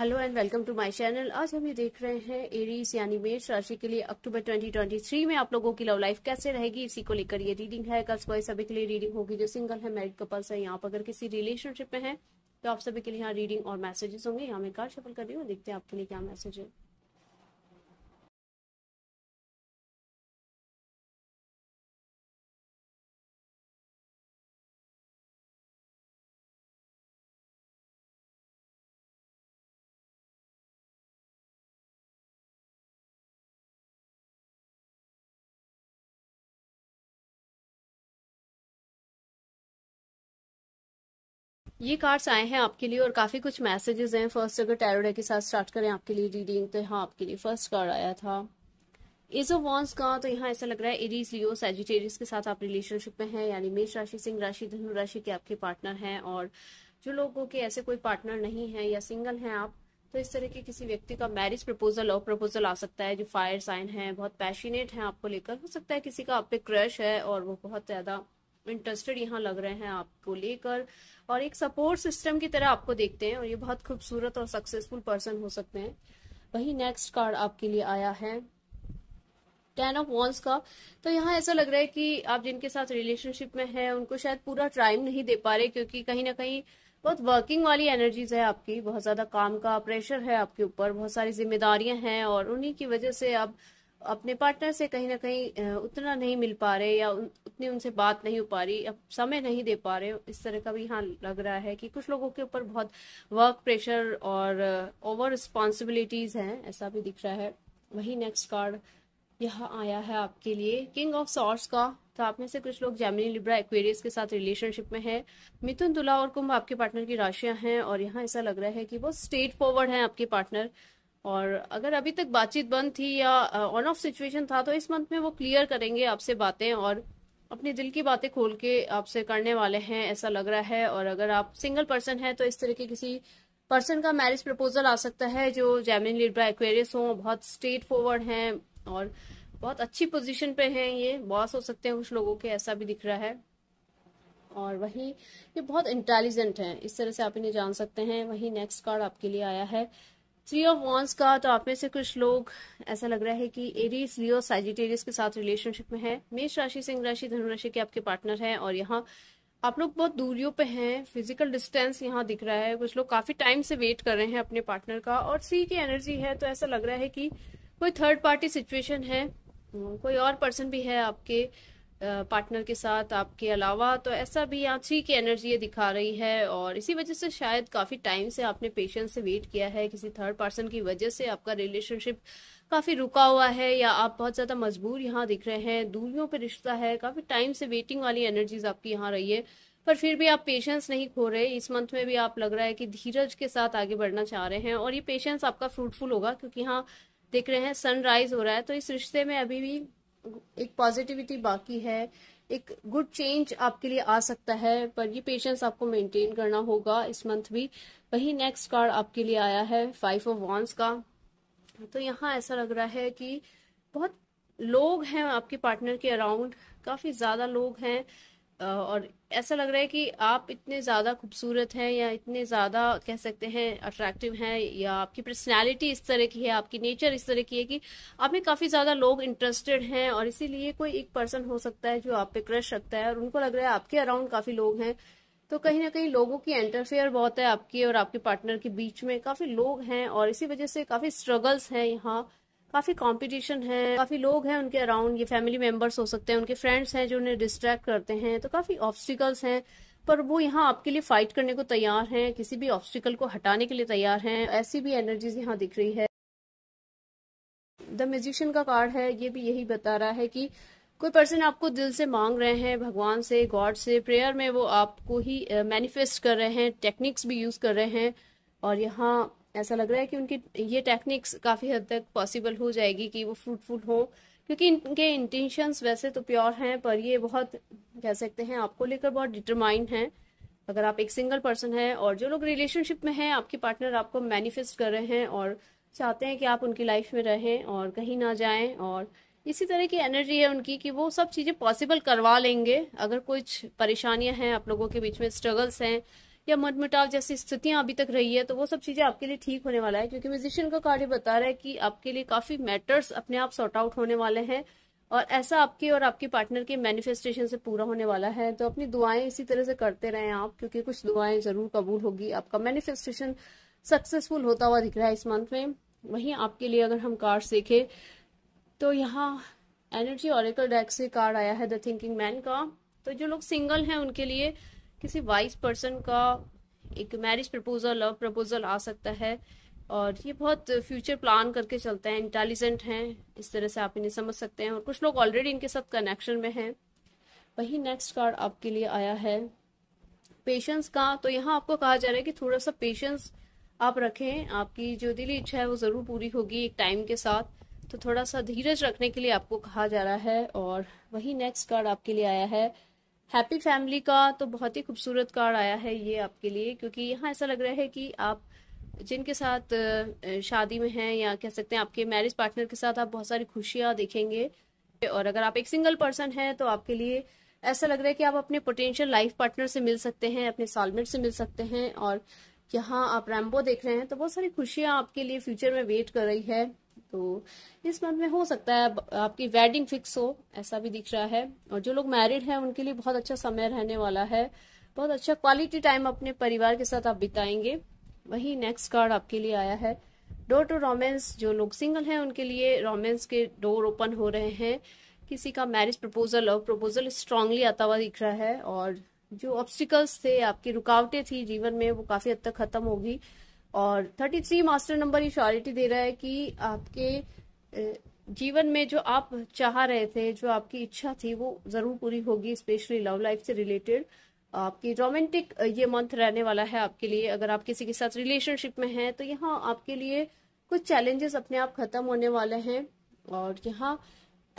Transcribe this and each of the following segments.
Hello and welcome to my channel आज हम ये देख रहे हैं एरीज यानी मेष राशि के लिए अक्टूबर 2023 में आप लोगों की लव लाइफ कैसे रहेगी इसी को लेकर ये रीडिंग है कल्स बॉय सभी के लिए रीडिंग होगी जो सिंगल है मैरिड कपल्स है यहाँ पर अगर किसी रिलेशनशिप में है तो आप सभी के लिए यहाँ रीडिंग और मैसेजेस होंगे यहाँ मैं कार शफल कर रही हूँ देखते हैं आपके लिए क्या मैसेज है ये कार्ड्स आए हैं आपके लिए और काफी कुछ मैसेजेस हैं फर्स्ट अगर टैरोडे के साथ स्टार्ट करें आपके लिए रीडिंग तो यहाँ आपके लिए फर्स्ट कार्ड आया था इज ऑफ वॉन्स का तो यहाँ ऐसा लग रहा है एरीज लियो सेजिटेरियस के साथ आप रिलेशनशिप में हैं यानी मेष राशि सिंह राशि धनु राशि के आपके पार्टनर हैं और जो लोगों के ऐसे कोई पार्टनर नहीं है या सिंगल हैं आप तो इस तरह के किसी व्यक्ति का मैरिज प्रपोजल लव प्रपोजल आ सकता है जो फायर साइन है बहुत पैशनेट है आपको लेकर हो सकता है किसी का आप पे क्रश है और वो बहुत ज्यादा इंटरेस्टेड यहाँ लग रहे हैं आपको लेकर और एक सपोर्ट सिस्टम की तरह आपको देखते हैं और ये बहुत खूबसूरत और सक्सेसफुल पर्सन हो सकते हैं वही नेक्स्ट कार्ड आपके लिए आया है टेन ऑफ वॉन्स का तो यहाँ ऐसा लग रहा है कि आप जिनके साथ रिलेशनशिप में है उनको शायद पूरा टाइम नहीं दे पा रहे क्योंकि कहीं ना कहीं बहुत वर्किंग वाली एनर्जीज है आपकी बहुत ज्यादा काम का प्रेशर है आपके ऊपर बहुत सारी जिम्मेदारियां हैं और उन्हीं की वजह से आप अपने पार्टनर से कहीं ना कहीं उतना नहीं मिल पा रहे या उतनी उनसे बात नहीं हो पा रही अब समय नहीं दे पा रहे इस तरह का भी यहाँ लग रहा है कि कुछ लोगों के ऊपर बहुत वर्क प्रेशर और ओवर रिस्पॉन्सिबिलिटीज हैं ऐसा भी दिख रहा है वही नेक्स्ट कार्ड यहाँ आया है आपके लिए किंग ऑफ सॉर्स का तो आप में से कुछ लोग जैमिनी लिब्रा एक्वेरियस के साथ रिलेशनशिप में है मिथुन तुला और कुंभ आपके पार्टनर की राशियां हैं और यहाँ ऐसा लग रहा है कि वो स्ट्रेट फॉरवर्ड है आपके पार्टनर और अगर अभी तक बातचीत बंद थी या ऑन ऑफ सिचुएशन था तो इस मंथ में वो क्लियर करेंगे आपसे बातें और अपने दिल की बातें खोल के आपसे करने वाले हैं ऐसा लग रहा है और अगर आप सिंगल पर्सन हैं तो इस तरह के किसी पर्सन का मैरिज प्रपोजल आ सकता है जो जैमिन लिब्रा एक्वेरियस हों बहुत स्ट्रेट फॉरवर्ड हैं और बहुत अच्छी पोजीशन पे हैं ये बॉस हो सकते हैं कुछ लोगों के ऐसा भी दिख रहा है और वहीं ये बहुत इंटेलिजेंट हैं इस तरह से आप इन्हें जान सकते हैं वहीं नेक्स्ट कार्ड आपके लिए आया है थ्री ऑफ वॉन्स का तो आप में से कुछ लोग ऐसा लग रहा है कि एरीज लियो सैजिटेरियस के साथ रिलेशनशिप में है मेष राशि सिंह राशि धनु राशि के आपके पार्टनर हैं और यहाँ आप लोग बहुत दूरियों पे हैं फिजिकल डिस्टेंस यहाँ दिख रहा है कुछ लोग काफी टाइम से वेट कर रहे हैं अपने पार्टनर का और सी की एनर्जी है तो ऐसा लग रहा है कि कोई थर्ड पार्टी सिचुएशन है कोई और पर्सन भी है आपके पार्टनर के साथ आपके अलावा तो ऐसा भी यहाँ की एनर्जी ये दिखा रही है और इसी वजह से शायद काफ़ी टाइम से आपने पेशेंस से वेट किया है किसी थर्ड पर्सन की वजह से आपका रिलेशनशिप काफ़ी रुका हुआ है या आप बहुत ज़्यादा मजबूर यहाँ दिख रहे हैं दूरियों पर रिश्ता है काफ़ी टाइम से वेटिंग वाली एनर्जीज आपकी यहाँ रही है पर फिर भी आप पेशेंस नहीं खो रहे इस मंथ में भी आप लग रहा है कि धीरज के साथ आगे बढ़ना चाह रहे हैं और ये पेशेंस आपका फ्रूटफुल होगा क्योंकि यहाँ देख रहे हैं सनराइज हो रहा है तो इस रिश्ते में अभी भी एक पॉजिटिविटी बाकी है एक गुड चेंज आपके लिए आ सकता है पर ये पेशेंस आपको मेंटेन करना होगा इस मंथ भी वही नेक्स्ट कार्ड आपके लिए आया है फाइव ऑफ वॉन्स का तो यहाँ ऐसा लग रहा है कि बहुत लोग हैं आपके पार्टनर के अराउंड काफी ज्यादा लोग हैं और ऐसा लग रहा है कि आप इतने ज़्यादा खूबसूरत हैं या इतने ज़्यादा कह सकते हैं अट्रैक्टिव हैं या आपकी पर्सनालिटी इस तरह की है आपकी नेचर इस तरह की है कि आप में काफ़ी ज़्यादा लोग इंटरेस्टेड हैं और इसीलिए कोई एक पर्सन हो सकता है जो आप पे क्रश रखता है और उनको लग रहा है आपके अराउंड काफ़ी लोग हैं तो कहीं ना कहीं लोगों की इंटरफेयर बहुत है आपके और आपके पार्टनर के बीच में काफ़ी लोग हैं और इसी वजह से काफ़ी स्ट्रगल्स हैं यहाँ काफ़ी कंपटीशन है काफ़ी लोग हैं उनके अराउंड ये फैमिली मेम्बर्स हो सकते हैं उनके फ्रेंड्स हैं जो उन्हें डिस्ट्रैक्ट करते हैं तो काफ़ी ऑब्स्टिकल्स हैं पर वो यहाँ आपके लिए फाइट करने को तैयार हैं किसी भी ऑब्स्टिकल को हटाने के लिए तैयार हैं ऐसी भी एनर्जीज यहाँ दिख रही है द म्यूजिशियन का कार्ड है ये भी यही बता रहा है कि कोई पर्सन आपको दिल से मांग रहे हैं भगवान से गॉड से प्रेयर में वो आपको ही मैनिफेस्ट कर रहे हैं टेक्निक्स भी यूज कर रहे हैं और यहाँ ऐसा लग रहा है कि उनकी ये टेक्निक्स काफ़ी हद तक पॉसिबल हो जाएगी कि वो फ्रूटफुल हो क्योंकि इनके इंटेंशंस वैसे तो प्योर हैं पर ये बहुत कह सकते हैं आपको लेकर बहुत डिटरमाइंड हैं अगर आप एक सिंगल पर्सन हैं और जो लोग रिलेशनशिप में हैं आपके पार्टनर आपको मैनिफेस्ट कर रहे हैं और चाहते हैं कि आप उनकी लाइफ में रहें और कहीं ना जाएं और इसी तरह की एनर्जी है उनकी कि वो सब चीज़ें पॉसिबल करवा लेंगे अगर कुछ परेशानियां हैं आप लोगों के बीच में स्ट्रगल्स हैं या मनमुटाव जैसी स्थितियां अभी तक रही है तो वो सब चीजें आपके लिए ठीक होने वाला है क्योंकि म्यूजिशियन का कार्ड बता रहा है कि आपके लिए काफी मैटर्स अपने आप सॉर्ट आउट होने वाले हैं और ऐसा आपके और आपके पार्टनर के मैनिफेस्टेशन से पूरा होने वाला है तो अपनी दुआएं इसी तरह से करते रहे आप क्योंकि कुछ दुआएं जरूर कबूल होगी आपका मैनिफेस्टेशन सक्सेसफुल होता हुआ दिख रहा है इस मंथ में वहीं आपके लिए अगर हम कार्ड देखे तो यहाँ एनर्जी ऑरिकल डेक से कार्ड आया है द थिंकिंग मैन का तो जो लोग सिंगल हैं उनके लिए किसी वाइस पर्सन का एक मैरिज प्रपोजल लव प्रपोजल आ सकता है और ये बहुत फ्यूचर प्लान करके चलते हैं इंटेलिजेंट हैं इस तरह से आप इन्हें समझ सकते हैं और कुछ लोग ऑलरेडी इनके साथ कनेक्शन में हैं वही नेक्स्ट कार्ड आपके लिए आया है पेशेंस का तो यहाँ आपको कहा जा रहा है कि थोड़ा सा पेशेंस आप रखें आपकी जो दिली इच्छा है वो ज़रूर पूरी होगी एक टाइम के साथ तो थोड़ा सा धीरज रखने के लिए आपको कहा जा रहा है और वही नेक्स्ट कार्ड आपके लिए आया है हैप्पी फैमिली का तो बहुत ही खूबसूरत कार्ड आया है ये आपके लिए क्योंकि यहाँ ऐसा लग रहा है कि आप जिनके साथ शादी में हैं या कह सकते हैं आपके मैरिज पार्टनर के साथ आप बहुत सारी खुशियाँ देखेंगे और अगर आप एक सिंगल पर्सन हैं तो आपके लिए ऐसा लग रहा है कि आप अपने पोटेंशियल लाइफ पार्टनर से मिल सकते हैं अपने सॉलमेट से मिल सकते हैं और यहाँ आप रैम्बो देख रहे हैं तो बहुत सारी खुशियाँ आपके लिए फ्यूचर में वेट कर रही है तो इस मंथ में हो सकता है आपकी वेडिंग फिक्स हो ऐसा भी दिख रहा है और जो लोग मैरिड हैं उनके लिए बहुत अच्छा समय रहने वाला है बहुत अच्छा क्वालिटी टाइम अपने परिवार के साथ आप बिताएंगे वही नेक्स्ट कार्ड आपके लिए आया है डोर टू रोमेंस जो लोग सिंगल हैं उनके लिए रोमेंस के डोर ओपन हो रहे हैं किसी का मैरिज प्रपोजल और प्रपोजल स्ट्रांगली आता हुआ दिख रहा है और जो ऑब्स्टिकल्स थे आपकी रुकावटें थी जीवन में वो काफ़ी हद तक खत्म होगी और 33 मास्टर नंबर ये श्योरिटी दे रहा है कि आपके जीवन में जो आप चाह रहे थे जो आपकी इच्छा थी वो जरूर पूरी होगी स्पेशली लव लाइफ से रिलेटेड आपकी रोमांटिक ये मंथ रहने वाला है आपके लिए अगर आप किसी के साथ रिलेशनशिप में हैं तो यहाँ आपके लिए कुछ चैलेंजेस अपने आप खत्म होने वाले हैं और यहाँ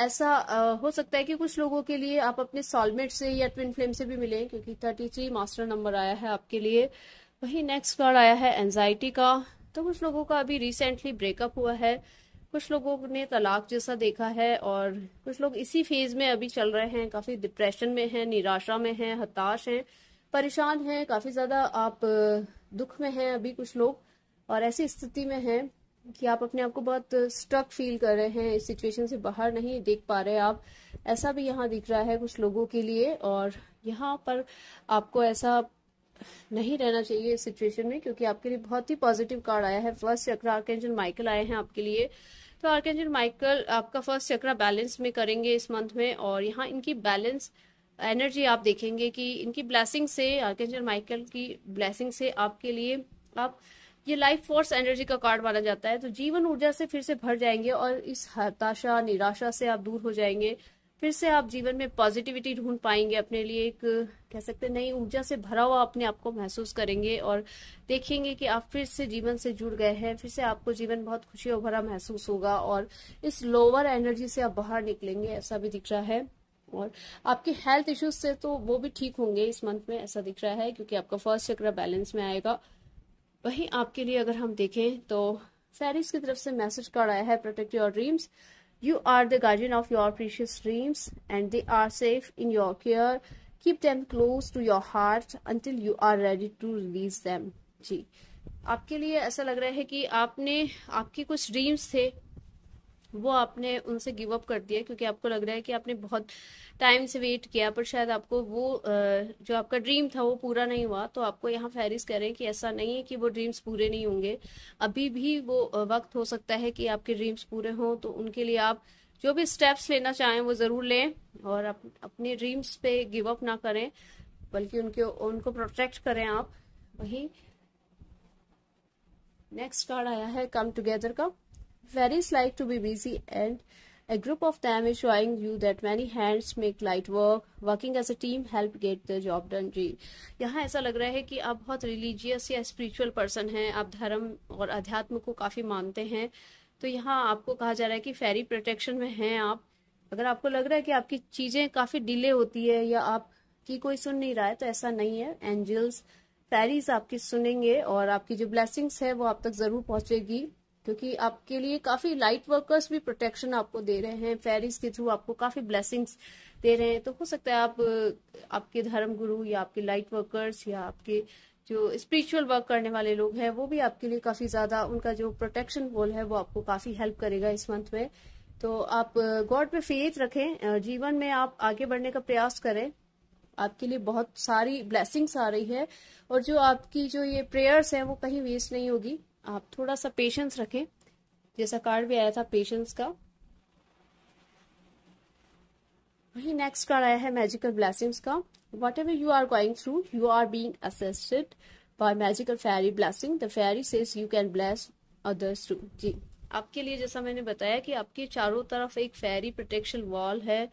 ऐसा आ, हो सकता है कि कुछ लोगों के लिए आप अपने सॉलमेट से या ट्विन फ्लेम से भी मिलें क्योंकि थर्टी थ्री मास्टर नंबर आया है आपके लिए वहीं नेक्स्ट कार्ड आया है एनजाइटी का तो कुछ लोगों का अभी रिसेंटली ब्रेकअप हुआ है कुछ लोगों ने तलाक जैसा देखा है और कुछ लोग इसी फेज में अभी चल रहे हैं काफ़ी डिप्रेशन में हैं निराशा में हैं हताश हैं परेशान हैं काफ़ी ज़्यादा आप दुख में हैं अभी कुछ लोग और ऐसी स्थिति में हैं कि आप अपने आप को बहुत स्ट्रक फील कर रहे हैं इस सिचुएशन से बाहर नहीं देख पा रहे आप ऐसा भी यहाँ दिख रहा है कुछ लोगों के लिए और यहाँ पर आपको ऐसा नहीं रहना चाहिए इस सिचुएशन में क्योंकि आपके लिए बहुत ही पॉजिटिव कार्ड आया है फर्स्ट चक्र आर्केंजल माइकल आए हैं आपके लिए तो एंजन माइकल आपका फर्स्ट चक्र बैलेंस में करेंगे इस मंथ में और यहाँ इनकी बैलेंस एनर्जी आप देखेंगे कि इनकी ब्लैसिंग से एंजन माइकल की ब्लैसिंग से आपके लिए आप ये लाइफ फोर्स एनर्जी का कार्ड माना जाता है तो जीवन ऊर्जा से फिर से भर जाएंगे और इस हताशा निराशा से आप दूर हो जाएंगे फिर से आप जीवन में पॉजिटिविटी ढूंढ पाएंगे अपने लिए एक कह सकते नई ऊर्जा से भरा हुआ अपने आप को महसूस करेंगे और देखेंगे कि आप फिर से जीवन से जुड़ गए हैं फिर से आपको जीवन बहुत खुशी और भरा महसूस होगा और इस लोअर एनर्जी से आप बाहर निकलेंगे ऐसा भी दिख रहा है और आपके हेल्थ इश्यूज से तो वो भी ठीक होंगे इस मंथ में ऐसा दिख रहा है क्योंकि आपका फर्स्ट चक्र बैलेंस में आएगा वही आपके लिए अगर हम देखें तो फेरिस की तरफ से मैसेज कार्ड आया है protect your dreams You are the guardian of your precious dreams and they are safe in your care. Keep them close to your heart until you are ready to release them. जी आपके लिए ऐसा लग रहा है कि आपने आपकी कुछ ड्रीम्स थे वो आपने उनसे गिव अप कर दिया क्योंकि आपको लग रहा है कि आपने बहुत टाइम से वेट किया पर शायद आपको वो जो आपका ड्रीम था वो पूरा नहीं हुआ तो आपको यहाँ फहरिस कह रहे हैं कि ऐसा नहीं है कि वो ड्रीम्स पूरे नहीं होंगे अभी भी वो वक्त हो सकता है कि आपके ड्रीम्स पूरे हों तो उनके लिए आप जो भी स्टेप्स लेना चाहें वो ज़रूर लें और अप, अपने ड्रीम्स पे गिव अप ना करें बल्कि उनके उनको प्रोटेक्ट करें आप वही नेक्स्ट कार्ड आया है कम टुगेदर का Fairies like to be busy and a group of them is showing you that many hands make light work. Working as a team help get the job done. जी यहाँ ऐसा लग रहा है कि आप बहुत रिलीजियस या स्पिरिचुअल पर्सन हैं आप धर्म और अध्यात्म को काफ़ी मानते हैं तो यहाँ आपको कहा जा रहा है कि फेरी प्रोटेक्शन में हैं आप अगर आपको लग रहा है कि आपकी चीज़ें काफ़ी डिले होती है या आपकी कोई सुन नहीं रहा है तो ऐसा नहीं है एंजल्स फेरीज आपकी सुनेंगे और आपकी जो ब्लेसिंग्स है वो आप तक ज़रूर पहुंचेगी क्योंकि आपके लिए काफी लाइट वर्कर्स भी प्रोटेक्शन आपको दे रहे हैं फेरीज के थ्रू आपको काफी ब्लेसिंग्स दे रहे हैं तो हो सकता है आप आपके धर्म गुरु या आपके लाइट वर्कर्स या आपके जो स्पिरिचुअल वर्क करने वाले लोग हैं वो भी आपके लिए काफी ज्यादा उनका जो प्रोटेक्शन रोल है वो आपको काफी हेल्प करेगा इस मंथ में तो आप गॉड पे फेथ रखें जीवन में आप आगे बढ़ने का प्रयास करें आपके लिए बहुत सारी ब्लेसिंग्स आ रही है और जो आपकी जो ये प्रेयर्स हैं वो कहीं वेस्ट नहीं होगी आप थोड़ा सा पेशेंस रखें जैसा कार्ड भी आया था पेशेंस का वही नेक्स्ट कार्ड आया है मैजिकल ब्लैसिंग्स का whatever you are going through you are being assisted by magical fairy blessing the fairy says you can bless others through जी आपके लिए जैसा मैंने बताया कि आपके चारों तरफ एक फेरी प्रोटेक्शन वॉल है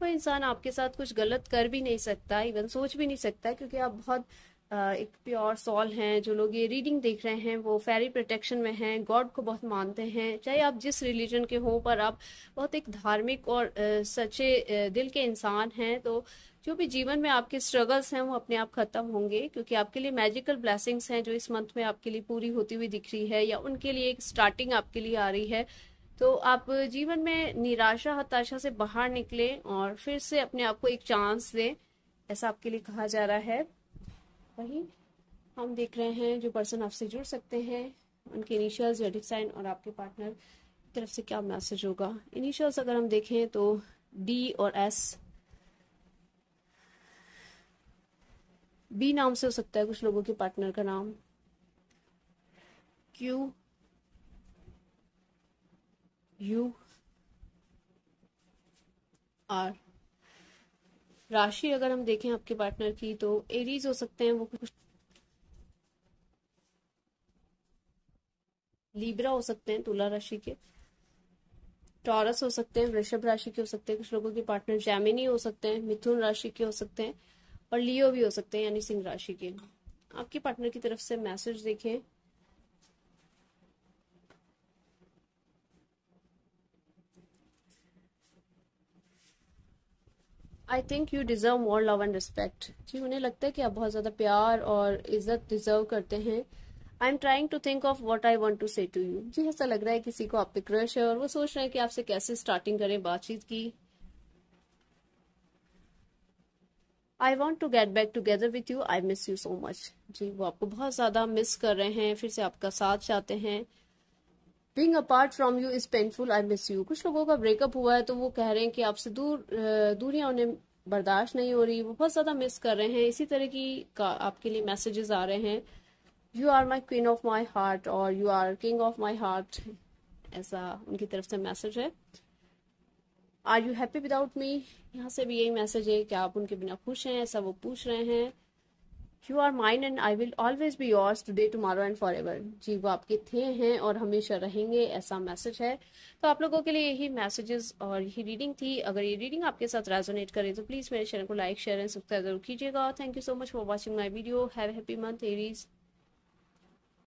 वो इंसान आपके साथ कुछ गलत कर भी नहीं सकता इवन सोच भी नहीं सकता क्योंकि आप बहुत एक प्योर सॉल हैं जो लोग ये रीडिंग देख रहे हैं वो फेरी प्रोटेक्शन में हैं गॉड को बहुत मानते हैं चाहे आप जिस रिलीजन के हों पर आप बहुत एक धार्मिक और सच्चे दिल के इंसान हैं तो जो भी जीवन में आपके स्ट्रगल्स हैं वो अपने आप खत्म होंगे क्योंकि आपके लिए मैजिकल ब्लैसिंग्स हैं जो इस मंथ में आपके लिए पूरी होती हुई दिख रही है या उनके लिए एक स्टार्टिंग आपके लिए आ रही है तो आप जीवन में निराशा हताशा से बाहर निकलें और फिर से अपने आप को एक चांस दें ऐसा आपके लिए कहा जा रहा है वही हम देख रहे हैं जो पर्सन आपसे जुड़ सकते हैं उनके इनिशियल्स जेडिक साइन और आपके पार्टनर तरफ से क्या मैसेज होगा इनिशियल्स अगर हम देखें तो डी और एस बी नाम से हो सकता है कुछ लोगों के पार्टनर का नाम क्यू यू आर राशि अगर हम देखें आपके पार्टनर की तो एरीज हो सकते हैं वो कुछ लीब्रा हो सकते हैं तुला राशि के टॉरस हो सकते हैं वृषभ राशि के हो सकते हैं कुछ लोगों के पार्टनर जैमिनी हो सकते हैं मिथुन राशि के हो सकते हैं और लियो भी हो सकते हैं यानी सिंह राशि के आपके पार्टनर की तरफ से मैसेज देखें I think you deserve more love and respect कि उन्हें लगता है कि आप बहुत ज़्यादा प्यार और इज़्ज़त डिज़र्व करते हैं I am trying to think of what I want to say to you जी ऐसा लग रहा है किसी को आप पे क्रश है और वो सोच रहे हैं कि आपसे कैसे स्टार्टिंग करें बातचीत की I want to get back together with you I miss you so much जी वो आपको बहुत ज़्यादा मिस कर रहे हैं फिर से आपका साथ चाहते हैं being apart from you is painful I miss you कुछ लोगों का ब्रेकअप हुआ है तो वो कह रहे हैं कि आपसे दूर दूरियां उन्हें बर्दाश्त नहीं हो रही वो बहुत ज़्यादा मिस कर रहे हैं इसी तरह की का आपके लिए मैसेजेस आ रहे हैं you are my queen of my heart और you are king of my heart ऐसा उनकी तरफ से मैसेज है are you happy without me यहाँ से भी यही मैसेज है कि आप उनके बिना खुश हैं ऐसा वो पूछ रहे हैं you are mine and I will always be yours today tomorrow and forever जी वो आपके थे हैं और हमेशा रहेंगे ऐसा मैसेज है तो आप लोगों के लिए यही मैसेजेस और यही रीडिंग थी अगर ये रीडिंग आपके साथ रेजोनेट करे तो प्लीज़ मेरे चैनल को लाइक शेयर एंड सब्सक्राइब जरूर कीजिएगा thank you so much for watching my video have happy month Aries